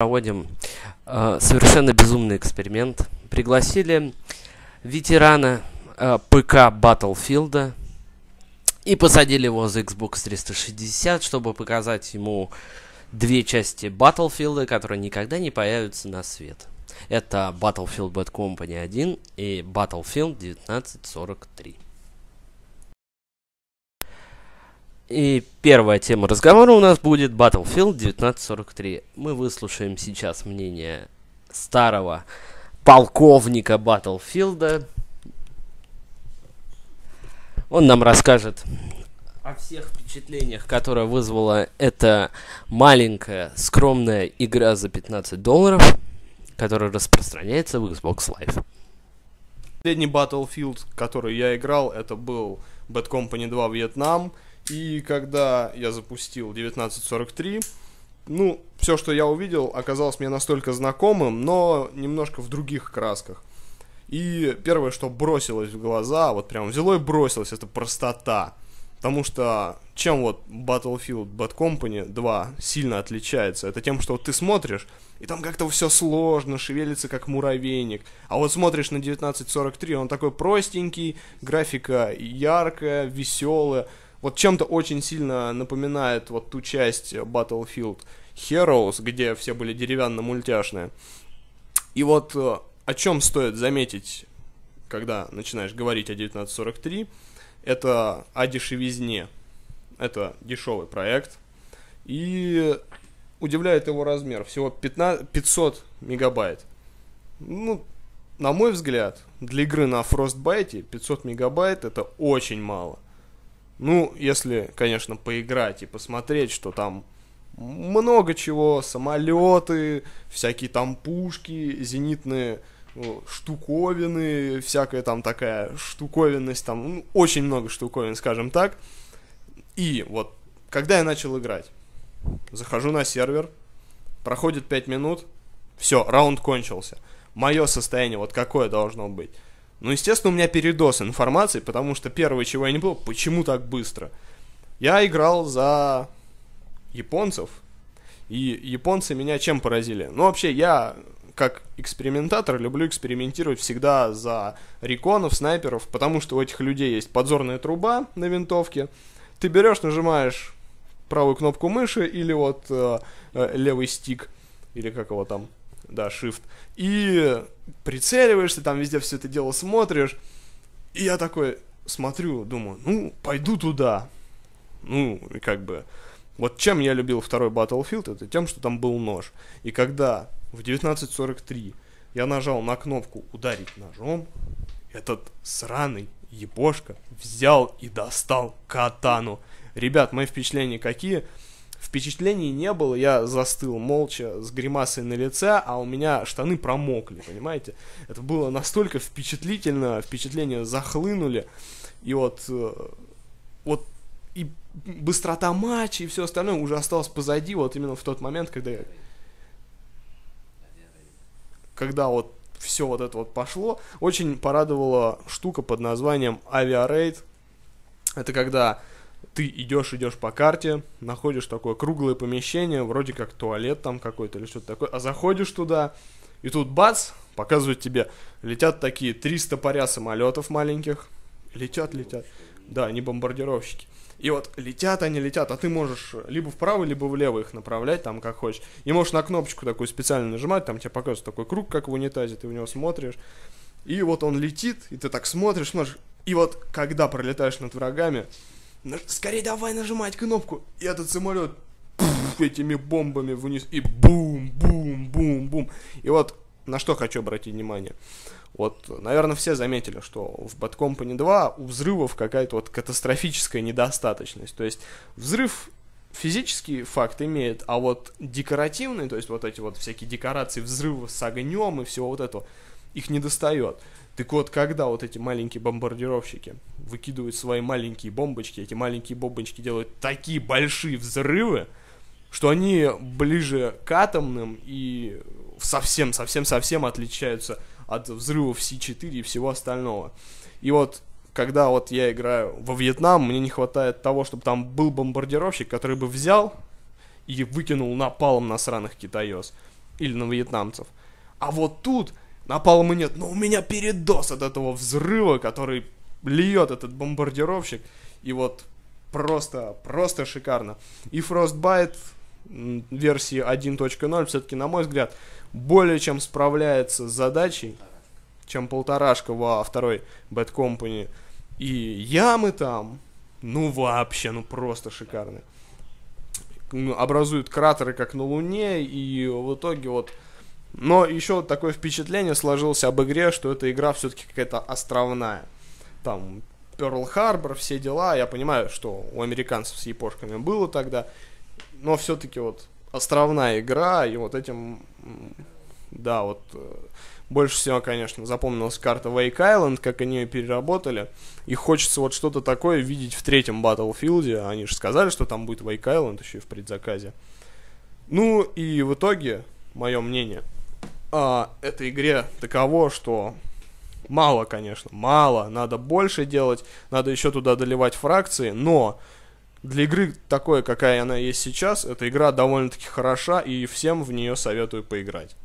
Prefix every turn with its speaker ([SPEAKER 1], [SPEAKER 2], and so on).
[SPEAKER 1] проводим э, совершенно безумный эксперимент. Пригласили ветерана э, ПК Battlefield и посадили его за Xbox 360, чтобы показать ему две части Battlefield, которые никогда не появятся на свет. Это Battlefield Bad Company 1 и Battlefield 1943. И первая тема разговора у нас будет Battlefield 1943. Мы выслушаем сейчас мнение старого полковника Battlefield. Он нам расскажет о всех впечатлениях, которые вызвала эта маленькая, скромная игра за 15 долларов, которая распространяется в Xbox Live.
[SPEAKER 2] Последний Battlefield, который я играл, это был Bad Company 2 Вьетнам. Vietnam и когда я запустил 1943, ну, все, что я увидел, оказалось мне настолько знакомым, но немножко в других красках. И первое, что бросилось в глаза, вот прям взяло и бросилось, это простота. Потому что чем вот Battlefield Bad Company 2 сильно отличается, это тем, что вот ты смотришь, и там как-то все сложно, шевелится как муравейник. А вот смотришь на 1943, он такой простенький, графика яркая, веселая, вот чем-то очень сильно напоминает вот ту часть Battlefield Heroes, где все были деревянно-мультяшные. И вот э, о чем стоит заметить, когда начинаешь говорить о 1943, это о дешевизне. Это дешевый проект. И удивляет его размер. Всего 15, 500 мегабайт. Ну, на мой взгляд, для игры на Frostbite 500 мегабайт это очень мало. Ну, если, конечно, поиграть и посмотреть, что там много чего, самолеты, всякие там пушки, зенитные э, штуковины, всякая там такая штуковинность, там ну, очень много штуковин, скажем так. И вот, когда я начал играть, захожу на сервер, проходит 5 минут, все, раунд кончился. Мое состояние вот какое должно быть. Ну, естественно, у меня передос информации, потому что первое, чего я не был, почему так быстро? Я играл за японцев, и японцы меня чем поразили? Ну, вообще, я как экспериментатор люблю экспериментировать всегда за реконов, снайперов, потому что у этих людей есть подзорная труба на винтовке. Ты берешь, нажимаешь правую кнопку мыши или вот э, э, левый стик, или как его там, да, shift, и прицеливаешься, там везде все это дело смотришь, и я такой смотрю, думаю, ну, пойду туда, ну, и как бы, вот чем я любил второй Battlefield, это тем, что там был нож. И когда в 19.43 я нажал на кнопку «Ударить ножом», этот сраный ебошка взял и достал катану. Ребят, мои впечатления какие – Впечатлений не было, я застыл молча с гримасой на лице, а у меня штаны промокли, понимаете? Это было настолько впечатлительно, впечатления захлынули, и вот, э, вот и быстрота матча и все остальное уже осталось позади, вот именно в тот момент, когда я, когда вот все вот это вот пошло, очень порадовала штука под названием авиарейд. Это когда ты идешь, идешь по карте, находишь такое круглое помещение, вроде как туалет там какой-то или что-то такое, а заходишь туда, и тут бац, показывают тебе, летят такие 300 паря самолетов маленьких, летят, летят, да, они бомбардировщики. И вот летят они, летят, а ты можешь либо вправо, либо влево их направлять, там как хочешь. И можешь на кнопочку такую специально нажимать, там тебе показывают такой круг, как в унитазе, ты в него смотришь. И вот он летит, и ты так смотришь, смотришь. И вот когда пролетаешь над врагами, Скорее давай нажимать кнопку. И этот самолет пфф, этими бомбами вниз. И бум, бум, бум, бум. И вот на что хочу обратить внимание. Вот, наверное, все заметили, что в Bad Company 2 у взрывов какая-то вот катастрофическая недостаточность. То есть взрыв физический факт имеет, а вот декоративные, то есть вот эти вот всякие декорации взрывы с огнем и всего вот этого, их не достает. Так вот, когда вот эти маленькие бомбардировщики выкидывают свои маленькие бомбочки, эти маленькие бомбочки делают такие большие взрывы, что они ближе к атомным и совсем-совсем-совсем отличаются от взрывов С4 и всего остального. И вот когда вот я играю во Вьетнам, мне не хватает того, чтобы там был бомбардировщик, который бы взял и выкинул напалом на сраных китаёс или на вьетнамцев. А вот тут напалма нет, но у меня передос от этого взрыва, который льет этот бомбардировщик, и вот просто, просто шикарно. И Frostbite версии 1.0 все-таки, на мой взгляд, более чем справляется с задачей, чем полторашка во второй Bad Company. И ямы там, ну вообще, ну просто шикарные. Ну, образуют кратеры, как на Луне, и в итоге вот... Но еще такое впечатление сложилось об игре, что эта игра все-таки какая-то островная. Там Перл-Харбор, все дела. Я понимаю, что у американцев с япошками было тогда. Но все-таки вот островная игра, и вот этим да, вот э, больше всего, конечно, запомнилась карта Wake Island, как они ее переработали. И хочется вот что-то такое видеть в третьем Battlefield. Они же сказали, что там будет Wake Island еще и в предзаказе. Ну и в итоге, мое мнение, а, этой игре таково, что мало, конечно, мало, надо больше делать, надо еще туда доливать фракции, но для игры такой, какая она есть сейчас, эта игра довольно-таки хороша, и всем в нее советую поиграть.